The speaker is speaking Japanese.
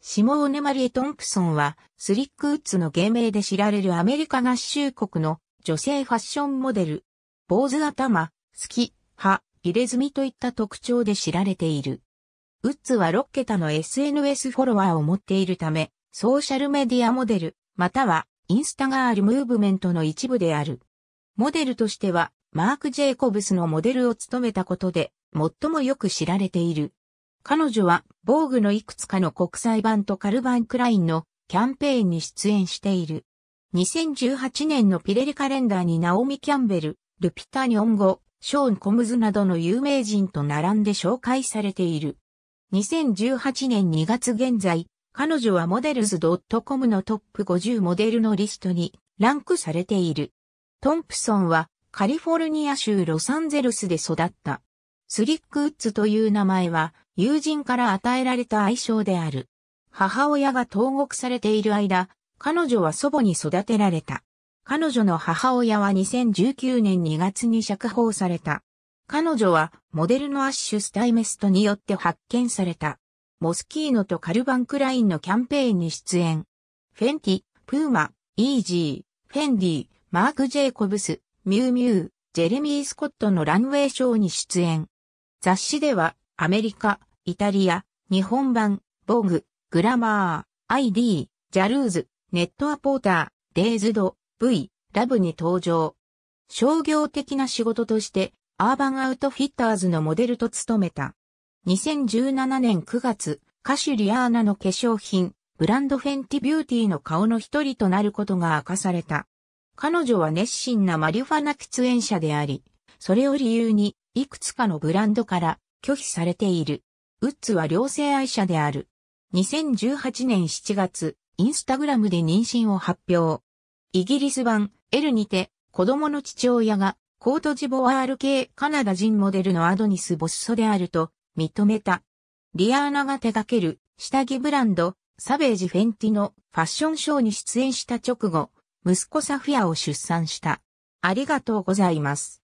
シモーネ・マリエ・トンプソンは、スリックウッズの芸名で知られるアメリカ合衆国の女性ファッションモデル。坊主頭、好き、歯、入れ墨といった特徴で知られている。ウッズは6桁の SNS フォロワーを持っているため、ソーシャルメディアモデル、またはインスタガールムーブメントの一部である。モデルとしては、マーク・ジェイコブスのモデルを務めたことで、最もよく知られている。彼女は、防具のいくつかの国際版とカルバンクラインのキャンペーンに出演している。2018年のピレリカレンダーにナオミ・キャンベル、ルピタ・ニョンゴ、ショーン・コムズなどの有名人と並んで紹介されている。2018年2月現在、彼女はモデルズ .com のトップ50モデルのリストにランクされている。トンプソンはカリフォルニア州ロサンゼルスで育った。スリックウッズという名前は友人から与えられた愛称である。母親が投獄されている間、彼女は祖母に育てられた。彼女の母親は2019年2月に釈放された。彼女はモデルのアッシュ・スタイメストによって発見された。モスキーノとカルバン・クラインのキャンペーンに出演。フェンティ、プーマ、イージー、フェンディ、マーク・ジェイコブス、ミューミュー、ジェレミー・スコットのランウェイショーに出演。雑誌では、アメリカ、イタリア、日本版、ボーグ、グラマー、ID、ジャルーズ、ネットアポーター、デイズド、V、ラブに登場。商業的な仕事として、アーバンアウトフィッターズのモデルと務めた。2017年9月、歌手リアーナの化粧品、ブランドフェンティビューティーの顔の一人となることが明かされた。彼女は熱心なマリファナ喫煙者であり、それを理由にいくつかのブランドから拒否されている。ウッズは両性愛者である。2018年7月、インスタグラムで妊娠を発表。イギリス版 L にて子供の父親がコートジボワール系カナダ人モデルのアドニス・ボッソであると認めた。リアーナが手掛ける下着ブランドサベージ・フェンティのファッションショーに出演した直後、息子サフィアを出産した。ありがとうございます。